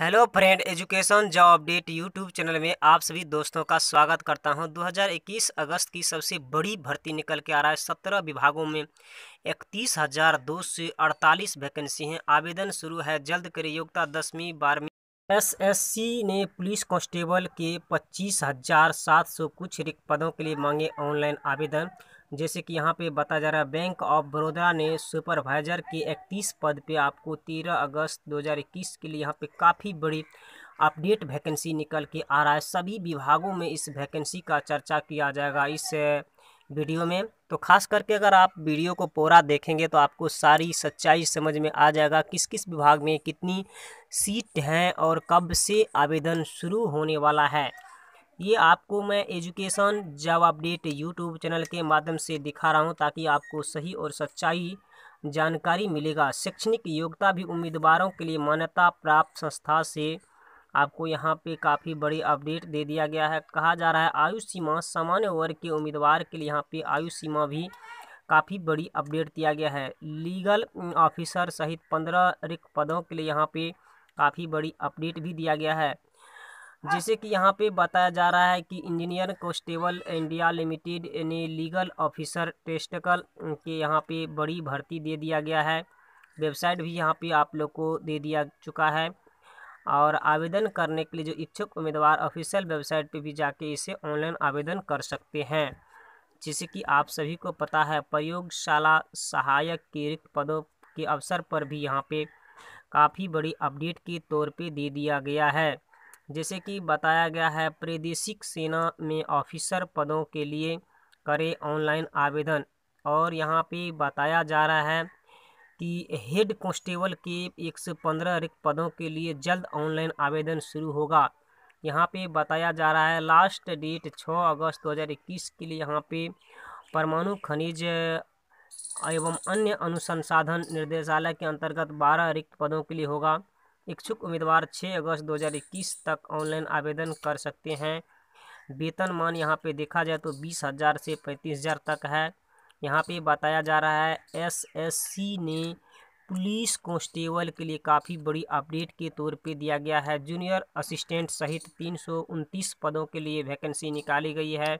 hello friend education job update YouTube channel में आप सभी दोस्तों का स्वागत करता हूं 2021 अगस्त की सबसे बड़ी भर्ती निकल के आ रहा है सत्रह विभागों में इकतीस हज़ार दो सौ अड़तालीस वैकेंसी हैं आवेदन शुरू है जल्द करें योग्यता दसवीं बारहवीं एसएससी ने पुलिस कांस्टेबल के पच्चीस हज़ार सात सौ कुछ रिक्त पदों के लिए मांगे ऑनलाइन आवेदन जैसे कि यहाँ पे बताया जा रहा है बैंक ऑफ बड़ौदा ने सुपरवाइजर के इकतीस पद पे आपको 13 अगस्त 2021 के लिए यहाँ पे काफ़ी बड़ी अपडेट वैकेंसी निकल के आ रहा है सभी विभागों में इस वैकेंसी का चर्चा किया जाएगा इस वीडियो में तो खास करके अगर आप वीडियो को पूरा देखेंगे तो आपको सारी सच्चाई समझ में आ जाएगा किस किस विभाग में कितनी सीट हैं और कब से आवेदन शुरू होने वाला है ये आपको मैं education job update YouTube channel के माध्यम से दिखा रहा हूँ ताकि आपको सही और सच्चाई जानकारी मिलेगा शैक्षणिक योग्यता भी उम्मीदवारों के लिए मान्यता प्राप्त संस्था से आपको यहाँ पे काफ़ी बड़ी अपडेट दे दिया गया है कहा जा रहा है आयु सीमा सामान्य वर्ग के उम्मीदवार के लिए यहाँ पे आयु सीमा भी काफ़ी बड़ी अपडेट दिया गया है लीगल ऑफिसर सहित पंद्रह रिक्त पदों के लिए यहाँ पे काफ़ी बड़ी अपडेट भी दिया गया है जैसे कि यहाँ पे बताया जा रहा है कि इंजीनियर कॉन्स्टेबल इंडिया लिमिटेड ने लीगल ऑफिसर टेस्टकल के यहाँ पे बड़ी भर्ती दे दिया गया है वेबसाइट भी यहाँ पे आप लोग को दे दिया चुका है और आवेदन करने के लिए जो इच्छुक उम्मीदवार ऑफिशियल वेबसाइट पे भी जाके इसे ऑनलाइन आवेदन कर सकते हैं जिसे कि आप सभी को पता है प्रयोगशाला सहायक के रिक्त पदों के अवसर पर भी यहाँ पे काफ़ी बड़ी अपडेट के तौर पर दे दिया गया है जैसे कि बताया गया है प्रादेशिक सेना में ऑफिसर पदों के लिए करें ऑनलाइन आवेदन और यहाँ पे बताया जा रहा है कि हेड कांस्टेबल के एक से पंद्रह रिक्त पदों के लिए जल्द ऑनलाइन आवेदन शुरू होगा यहाँ पे बताया जा रहा है लास्ट डेट 6 अगस्त 2021 के लिए यहाँ पे परमाणु खनिज एवं अन्य अनुसंसाधन निर्देशालय के अंतर्गत 12 रिक्त पदों के लिए होगा इच्छुक उम्मीदवार 6 अगस्त 2021 तक ऑनलाइन आवेदन कर सकते हैं वेतन मान यहाँ पे देखा जाए तो बीस हज़ार से पैंतीस हज़ार तक है यहाँ पे बताया जा रहा है एसएससी ने पुलिस कांस्टेबल के लिए काफ़ी बड़ी अपडेट के तौर पे दिया गया है जूनियर असिस्टेंट सहित तीन पदों के लिए वैकेंसी निकाली गई है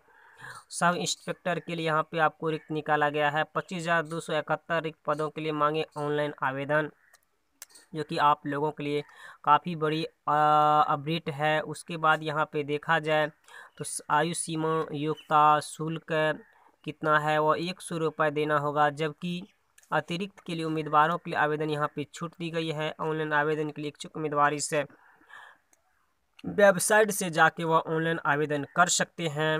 सब इंस्पेक्टर के लिए यहाँ पे आपको रिक्त निकाला गया है पच्चीस हज़ार दो सौ इकहत्तर रिक्त पदों के लिए मांगे ऑनलाइन आवेदन जो कि आप लोगों के लिए काफ़ी बड़ी अपडेट है उसके बाद यहाँ पे देखा जाए तो आयु सीमा योग्यता शुल्क कितना है वह एक सौ रुपये देना होगा जबकि अतिरिक्त के लिए उम्मीदवारों के लिए आवेदन यहाँ पे छूट दी गई है ऑनलाइन आवेदन के लिए इच्छुक उम्मीदवार से वेबसाइट से जाके वह ऑनलाइन आवेदन कर सकते हैं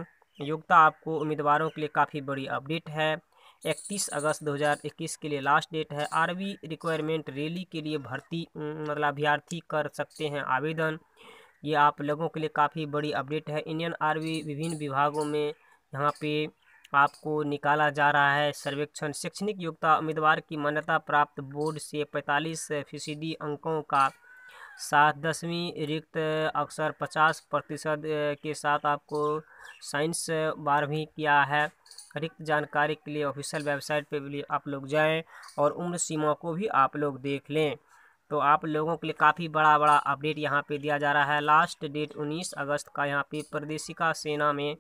योग्यता आपको उम्मीदवारों के लिए काफ़ी बड़ी अपडेट है इकतीस अगस्त 2021 के लिए लास्ट डेट है आरबी रिक्वायरमेंट रैली के लिए भर्ती मतलब अभ्यर्थी कर सकते हैं आवेदन ये आप लोगों के लिए काफ़ी बड़ी अपडेट है इंडियन आर्मी विभिन्न विभागों में यहाँ पे आपको निकाला जा रहा है सर्वेक्षण शैक्षणिक योग्यता उम्मीदवार की मान्यता प्राप्त बोर्ड से 45 फीसदी अंकों का साथ दसवीं रिक्त अक्सर 50 प्रतिशत के साथ आपको साइंस बारहवीं किया है रिक्त जानकारी के लिए ऑफिशियल वेबसाइट पे भी आप लोग जाएं और उम्र सीमा को भी आप लोग देख लें तो आप लोगों के लिए काफ़ी बड़ा बड़ा अपडेट यहाँ पे दिया जा रहा है लास्ट डेट 19 अगस्त का यहाँ पे प्रदेशिका सेना में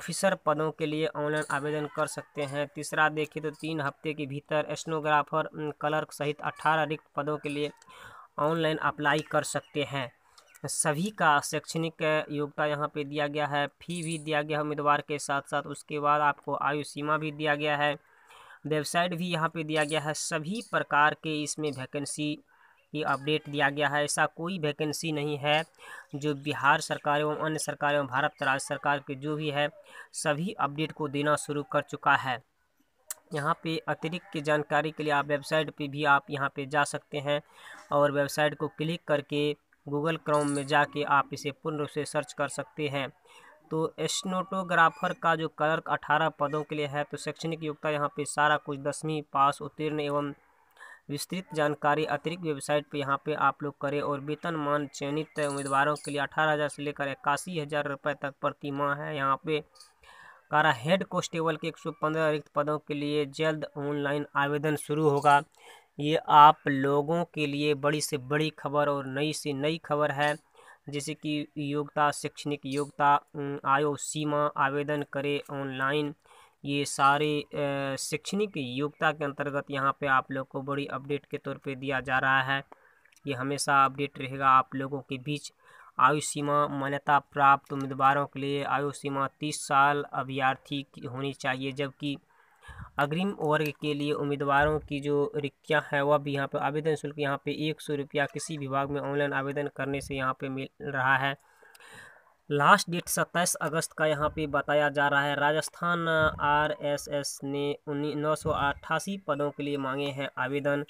ऑफिसर पदों के लिए ऑनलाइन आवेदन कर सकते हैं तीसरा देखिए तो तीन हफ्ते के भीतर स्नोग्राफर क्लर्क सहित अट्ठारह रिक्त पदों के लिए ऑनलाइन अप्लाई कर सकते हैं सभी का शैक्षणिक योग्यता यहाँ पे दिया गया है फी भी दिया गया है उम्मीदवार के साथ साथ उसके बाद आपको आयु सीमा भी दिया गया है वेबसाइट भी यहाँ पे दिया गया है सभी प्रकार के इसमें वैकेंसी की अपडेट दिया गया है ऐसा कोई वैकेंसी नहीं है जो बिहार सरकार एवं अन्य सरकार एवं भारत राज्य सरकार के जो भी है सभी अपडेट को देना शुरू कर चुका है यहाँ पे अतिरिक्त की जानकारी के लिए आप वेबसाइट पे भी आप यहाँ पे जा सकते हैं और वेबसाइट को क्लिक करके गूगल क्रोम में जाके आप इसे पूर्ण रूप से सर्च कर सकते हैं तो एस्नोटोग्राफर का जो कलर्क अठारह पदों के लिए है तो शैक्षणिक योग्यता यहाँ पे सारा कुछ दसवीं पास उत्तीर्ण एवं विस्तृत जानकारी अतिरिक्त वेबसाइट पे यहाँ पे आप लोग करें और वेतन मान चयनित उम्मीदवारों के लिए अठारह हज़ार से लेकर इक्यासी हज़ार रुपये तक प्रति माह है यहाँ पे कारा हेड कॉन्स्टेबल के 115 रिक्त पदों के लिए जल्द ऑनलाइन आवेदन शुरू होगा ये आप लोगों के लिए बड़ी से बड़ी खबर और नई से नई खबर है जैसे कि योग्यता शैक्षणिक योग्यता आयो सीमा आवेदन करे ऑनलाइन ये सारे शैक्षणिक योग्यता के अंतर्गत यहाँ पे आप लोग को बड़ी अपडेट के तौर पे दिया जा रहा है ये हमेशा अपडेट रहेगा आप लोगों के बीच आयु सीमा मान्यता प्राप्त उम्मीदवारों के लिए आयु सीमा तीस साल अभ्यर्थी होनी चाहिए जबकि अग्रिम वर्ग के लिए उम्मीदवारों की जो रिक्तियाँ हैं वह भी यहाँ पर आवेदन शुल्क यहाँ पे एक सौ रुपया किसी विभाग में ऑनलाइन आवेदन करने से यहाँ पे मिल रहा है लास्ट डेट सत्ताईस अगस्त का यहाँ पे बताया जा रहा है राजस्थान आरएसएस ने उन्नीस नौ सौ अट्ठासी पदों के लिए मांगे हैं आवेदन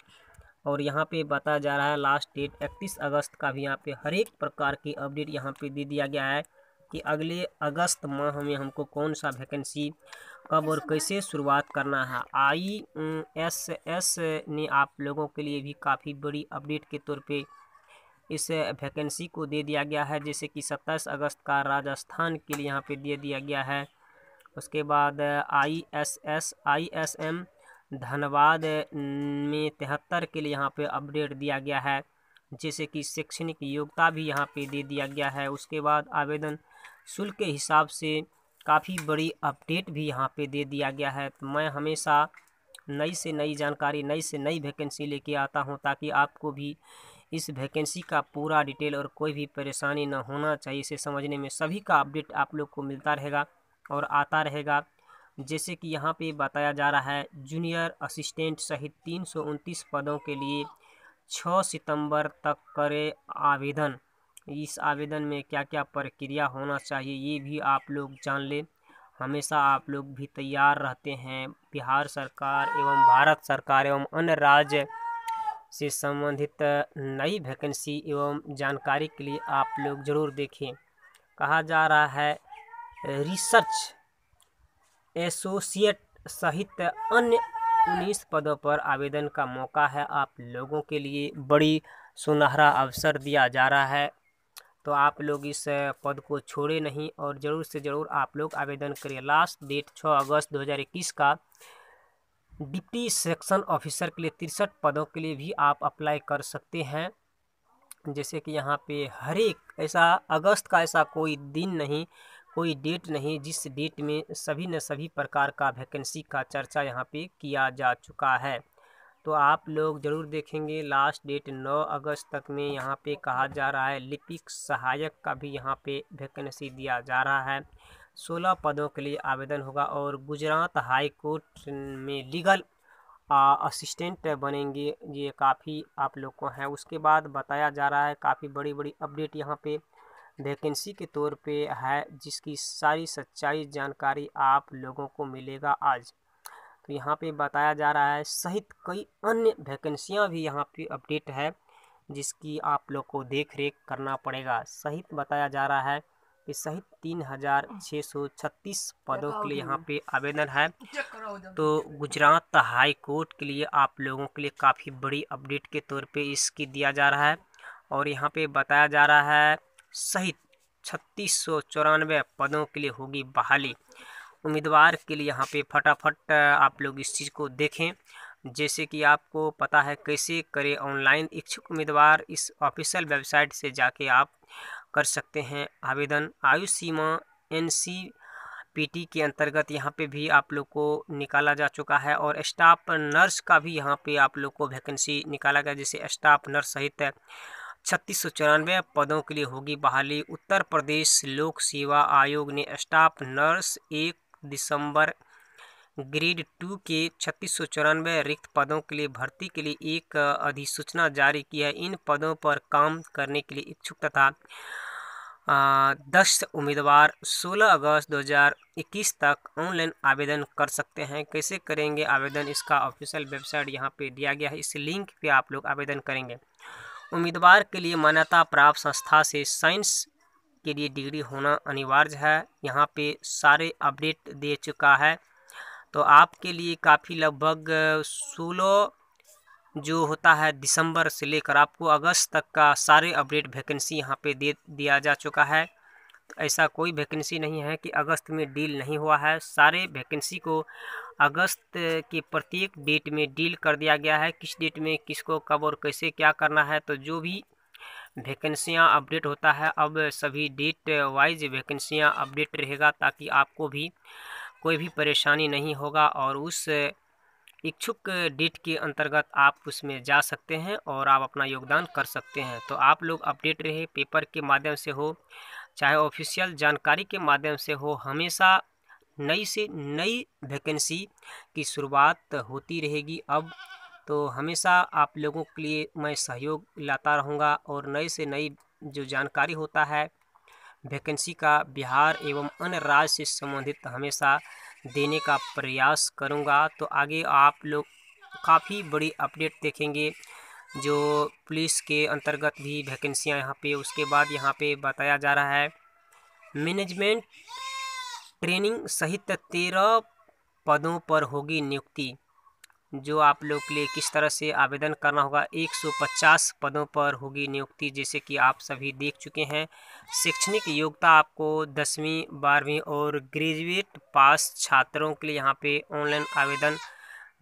और यहाँ पे बताया जा रहा है लास्ट डेट इकतीस अगस्त का भी यहाँ पे हर एक प्रकार की अपडेट यहाँ पे दे दिया गया है कि अगले अगस्त माह में हमको कौन सा वैकेंसी कब और कैसे शुरुआत करना है आई एस एस ने आप लोगों के लिए भी काफ़ी बड़ी अपडेट के तौर पे इस वैकेंसी को दे दिया गया है जैसे कि 27 अगस्त का राजस्थान के लिए यहाँ पे दे दिया गया है उसके बाद I S S I S M Dhanbad में तिहत्तर के लिए यहाँ पे अपडेट दिया गया है जैसे कि शैक्षणिक योग्यता भी यहाँ पे दे दिया गया है उसके बाद आवेदन शुल्क के हिसाब से काफ़ी बड़ी अपडेट भी यहाँ पे दे दिया गया है तो मैं हमेशा नई से नई जानकारी नई से नई वैकेंसी लेके आता हूँ ताकि आपको भी इस वैकेंसी का पूरा डिटेल और कोई भी परेशानी ना होना चाहिए इसे समझने में सभी का अपडेट आप लोग को मिलता रहेगा और आता रहेगा जैसे कि यहाँ पे बताया जा रहा है जूनियर असिस्टेंट सहित तीन पदों के लिए छः सितंबर तक करें आवेदन इस आवेदन में क्या क्या प्रक्रिया होना चाहिए ये भी आप लोग जान लें हमेशा आप लोग भी तैयार रहते हैं बिहार सरकार एवं भारत सरकार एवं अन्य राज्य से संबंधित नई वैकेंसी एवं जानकारी के लिए आप लोग ज़रूर देखें कहा जा रहा है रिसर्च एसोसिएट सहित अन्य उन्नीस पदों पर आवेदन का मौका है आप लोगों के लिए बड़ी सुनहरा अवसर दिया जा रहा है तो आप लोग इस पद को छोड़े नहीं और ज़रूर से ज़रूर आप लोग आवेदन करिए लास्ट डेट छः अगस्त 2021 का डिप्टी सेक्शन ऑफिसर के लिए तिरसठ पदों के लिए भी आप अप्लाई कर सकते हैं जैसे कि यहाँ पे हर एक ऐसा अगस्त का ऐसा कोई दिन नहीं कोई डेट नहीं जिस डेट में सभी न सभी प्रकार का वैकेंसी का चर्चा यहाँ पे किया जा चुका है तो आप लोग ज़रूर देखेंगे लास्ट डेट 9 अगस्त तक में यहाँ पे कहा जा रहा है लिपिक सहायक का भी यहाँ पे वैकेंसी दिया जा रहा है 16 पदों के लिए आवेदन होगा और गुजरात हाई कोर्ट में लीगल असिस्टेंट बनेंगे ये काफ़ी आप लोग को है उसके बाद बताया जा रहा है काफ़ी बड़ी बड़ी अपडेट यहाँ पे वैकेंसी के तौर पर है जिसकी सारी सच्चाई जानकारी आप लोगों को मिलेगा आज तो यहाँ पे बताया जा रहा है सहित कई अन्य वैकेंसियाँ भी यहाँ पे अपडेट है जिसकी आप लोग को देख रेख करना पड़ेगा सहित बताया जा रहा है कि सहित तीन हजार छः सौ छत्तीस पदों के लिए यहाँ पे आवेदन है तो गुजरात हाई कोर्ट के लिए आप लोगों के लिए काफ़ी बड़ी अपडेट के तौर पे इसकी दिया जा रहा है और यहाँ पे बताया जा रहा है सहित छत्तीस सौ चौरानवे पदों के लिए होगी बहाली उम्मीदवार के लिए यहाँ पे फटाफट आप लोग इस चीज़ को देखें जैसे कि आपको पता है कैसे करें ऑनलाइन इच्छुक उम्मीदवार इस ऑफिशियल वेबसाइट से जाके आप कर सकते हैं आवेदन आयु सीमा एन सी पीटी के अंतर्गत यहाँ पे भी आप लोग को निकाला जा चुका है और स्टाफ नर्स का भी यहाँ पे आप लोग को वैकेंसी निकाला गया जैसे स्टाफ नर्स सहित छत्तीस सौ चौरानवे पदों के लिए होगी बहाली उत्तर प्रदेश लोक सेवा आयोग ने स्टाफ नर्स एक दिसंबर ग्रेड टू के छत्तीस सौ चौरानवे रिक्त पदों के लिए भर्ती के लिए एक अधिसूचना जारी की है इन पदों पर काम करने के लिए इच्छुक तथा दस उम्मीदवार 16 अगस्त 2021 तक ऑनलाइन आवेदन कर सकते हैं कैसे करेंगे आवेदन इसका ऑफिशियल वेबसाइट यहां पे दिया गया है इस लिंक पे आप लोग आवेदन करेंगे उम्मीदवार के लिए मान्यता प्राप्त संस्था से साइंस के लिए डिग्री होना अनिवार्य है यहाँ पे सारे अपडेट दे चुका है तो आपके लिए काफ़ी लगभग सोलह जो होता है दिसंबर से लेकर आपको अगस्त तक का सारे अपडेट वैकेंसी यहाँ पे दे दिया जा चुका है तो ऐसा कोई वैकेंसी नहीं है कि अगस्त में डील नहीं हुआ है सारे वैकेंसी को अगस्त के प्रत्येक डेट में डील कर दिया गया है किस डेट में किसको कब और कैसे क्या करना है तो जो भी वैकेंसियाँ अपडेट होता है अब सभी डेट वाइज वैकेंसियाँ अपडेट रहेगा ताकि आपको भी कोई भी परेशानी नहीं होगा और उस इच्छुक डेट के अंतर्गत आप उसमें जा सकते हैं और आप अपना योगदान कर सकते हैं तो आप लोग अपडेट रहे पेपर के माध्यम से हो चाहे ऑफिशियल जानकारी के माध्यम से हो हमेशा नई से नई वैकेंसी की शुरुआत होती रहेगी अब तो हमेशा आप लोगों के लिए मैं सहयोग लाता रहूँगा और नई से नई जो जानकारी होता है वैकेंसी का बिहार एवं अन्य राज्य से संबंधित हमेशा देने का प्रयास करूँगा तो आगे आप लोग काफ़ी बड़ी अपडेट देखेंगे जो पुलिस के अंतर्गत भी वैकेंसियाँ यहाँ पे उसके बाद यहाँ पे बताया जा रहा है मैनेजमेंट ट्रेनिंग सहित तेरह पदों पर होगी नियुक्ति जो आप लोग के लिए किस तरह से आवेदन करना होगा 150 पदों पर होगी नियुक्ति जैसे कि आप सभी देख चुके हैं शैक्षणिक योग्यता आपको दसवीं बारहवीं और ग्रेजुएट पास छात्रों के लिए यहाँ पे ऑनलाइन आवेदन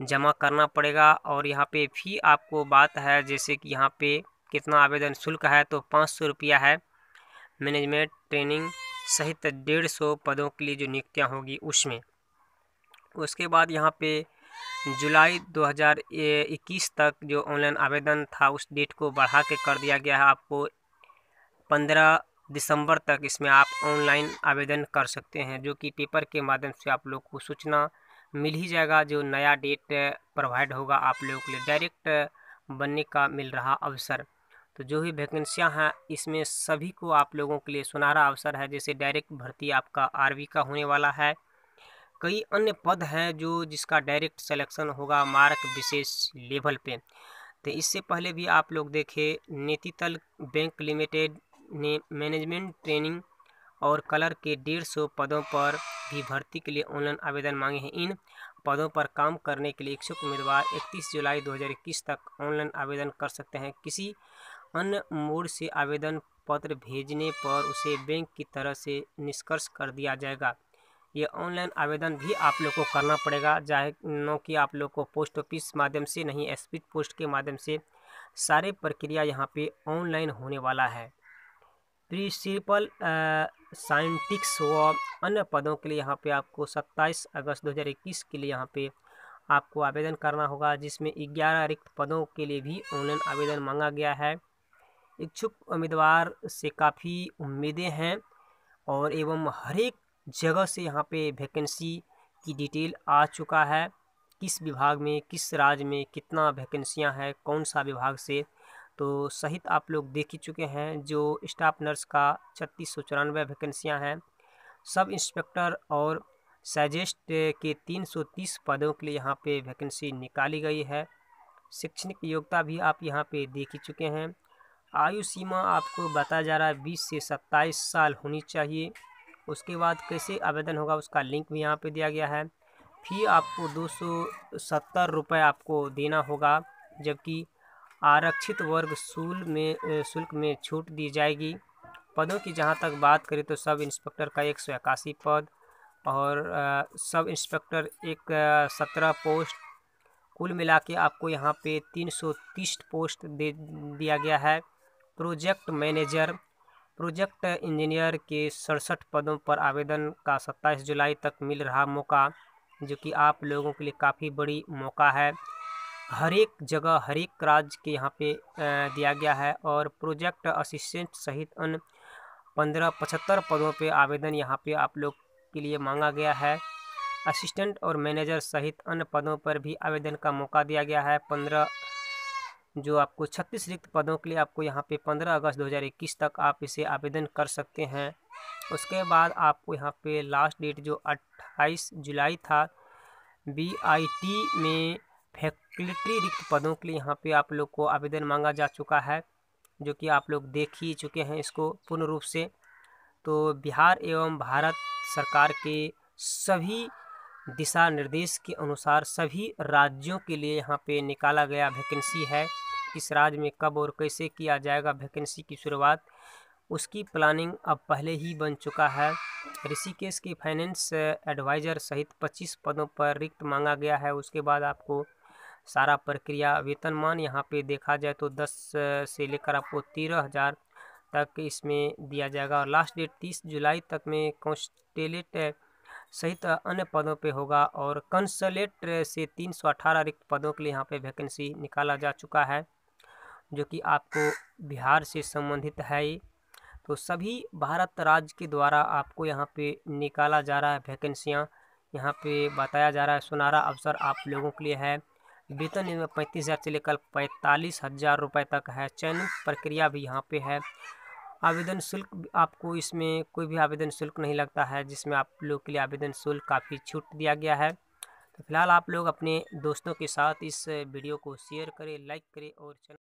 जमा करना पड़ेगा और यहाँ पे फी आपको बात है जैसे कि यहाँ पे कितना आवेदन शुल्क है तो पाँच सौ रुपया है मैनेजमेंट ट्रेनिंग सहित डेढ़ सौ पदों के लिए जो नियुक्तियाँ होगी उसमें उसके बाद यहाँ पे जुलाई 2021 तक जो ऑनलाइन आवेदन था उस डेट को बढ़ा के कर दिया गया है आपको 15 दिसंबर तक इसमें आप ऑनलाइन आवेदन कर सकते हैं जो कि पेपर के माध्यम से आप लोग को सूचना मिल ही जाएगा जो नया डेट प्रोवाइड होगा आप लोगों के लिए डायरेक्ट बनने का मिल रहा अवसर तो जो भी वैकेंसियाँ हैं इसमें सभी को आप लोगों के लिए सुनहरा अवसर है जैसे डायरेक्ट भर्ती आपका आरवी का होने वाला है कई अन्य पद हैं जो जिसका डायरेक्ट सिलेक्शन होगा मार्क विशेष लेवल पे तो इससे पहले भी आप लोग देखे नेतितल बैंक लिमिटेड ने मैनेजमेंट ट्रेनिंग और कलर के डेढ़ सौ पदों पर भी भर्ती के लिए ऑनलाइन आवेदन मांगे हैं इन पदों पर काम करने के लिए इच्छुक उम्मीदवार 31 जुलाई 2021 तक ऑनलाइन आवेदन कर सकते हैं किसी अन्य मोड से आवेदन पत्र भेजने पर उसे बैंक की तरह से निष्कर्ष कर दिया जाएगा ये ऑनलाइन आवेदन भी आप लोग को करना पड़ेगा चाहे न कि आप लोग को पोस्ट ऑफिस माध्यम से नहीं स्पीड पोस्ट के माध्यम से सारे प्रक्रिया यहाँ पे ऑनलाइन होने वाला है प्रिंसिपल साइंटिक्स व अन्य पदों के लिए यहाँ पे आपको 27 अगस्त 2021 के लिए यहाँ पे आपको आवेदन करना होगा जिसमें ग्यारह रिक्त पदों के लिए भी ऑनलाइन आवेदन मांगा गया है इच्छुक उम्मीदवार से काफ़ी उम्मीदें हैं और एवं हरेक जगह से यहाँ पे वैकेंसी की डिटेल आ चुका है किस विभाग में किस राज्य में कितना वैकेंसियाँ हैं कौन सा विभाग से तो सहित आप लोग देख ही चुके हैं जो स्टाफ नर्स का छत्तीस सौ चौरानवे वैकेंसियाँ हैं सब इंस्पेक्टर और सजेस्ट के 330 पदों के लिए यहाँ पे वैकेंसी निकाली गई है शैक्षणिक योग्यता भी आप यहाँ पे देख ही चुके हैं आयु सीमा आपको बताया जा रहा है बीस से सत्ताईस साल होनी चाहिए उसके बाद कैसे आवेदन होगा उसका लिंक भी यहाँ पे दिया गया है फी आपको दो सौ सत्तर रुपये आपको देना होगा जबकि आरक्षित वर्ग शुल्क में शुल्क में छूट दी जाएगी पदों की जहाँ तक बात करें तो सब इंस्पेक्टर का एक सौ इक्यासी पद और आ, सब इंस्पेक्टर एक सत्रह पोस्ट कुल मिला के आपको यहाँ पे तीन सौ तीस पोस्ट दे दिया गया है प्रोजेक्ट मैनेजर प्रोजेक्ट इंजीनियर के सड़सठ पदों पर आवेदन का 27 जुलाई तक मिल रहा मौका जो कि आप लोगों के लिए काफ़ी बड़ी मौका है हर एक जगह हर एक राज्य के यहाँ पे दिया गया है और प्रोजेक्ट असिस्टेंट सहित अन्य पंद्रह पचहत्तर पदों पे आवेदन यहाँ पे आप लोग के लिए मांगा गया है असिस्टेंट और मैनेजर सहित अन्य पदों पर भी आवेदन का मौका दिया गया है पंद्रह जो आपको छत्तीस रिक्त पदों के लिए आपको यहाँ पे 15 अगस्त 2021 तक आप इसे आवेदन कर सकते हैं उसके बाद आपको यहाँ पे लास्ट डेट जो 28 जुलाई था बी में फैकल्टी रिक्त पदों के लिए यहाँ पे आप लोग को आवेदन मांगा जा चुका है जो कि आप लोग देख ही चुके हैं इसको पूर्ण रूप से तो बिहार एवं भारत सरकार के सभी दिशा निर्देश के अनुसार सभी राज्यों के लिए यहाँ पे निकाला गया वैकेंसी है किस राज्य में कब और कैसे किया जाएगा वैकेंसी की शुरुआत उसकी प्लानिंग अब पहले ही बन चुका है ऋषिकेश के फाइनेंस एडवाइज़र सहित 25 पदों पर रिक्त मांगा गया है उसके बाद आपको सारा प्रक्रिया वेतनमान यहाँ पे देखा जाए तो 10 से लेकर आपको तेरह हज़ार तक इसमें दिया जाएगा और लास्ट डेट 30 जुलाई तक में कॉन्स्टेलेट सहित अन्य पदों पे होगा और कंसलेट से तीन रिक्त पदों के लिए यहाँ पर वैकेंसी निकाला जा चुका है जो कि आपको बिहार से संबंधित है तो सभी भारत राज्य के द्वारा आपको यहाँ पे निकाला जा रहा है वैकेंसियाँ यहाँ पे बताया जा रहा है सुनारा अवसर आप लोगों के लिए है वेतन इनमें पैंतीस हज़ार से लेकर पैंतालीस हज़ार रुपये तक है चयन प्रक्रिया भी यहाँ पे है आवेदन शुल्क आपको इसमें कोई भी आवेदन शुल्क नहीं लगता है जिसमें आप लोग के लिए आवेदन शुल्क काफ़ी छूट दिया गया है तो फिलहाल आप लोग अपने दोस्तों के साथ इस वीडियो को शेयर करें लाइक करें और चैनल